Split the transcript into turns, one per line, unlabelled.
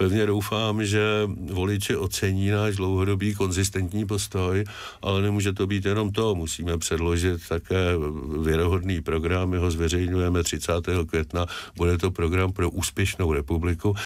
Pevně doufám, že voliči ocení náš dlouhodobý konzistentní postoj, ale nemůže to být jenom to. Musíme předložit také věrohodný program, my ho zveřejňujeme 30. května. Bude to program pro úspěšnou republiku,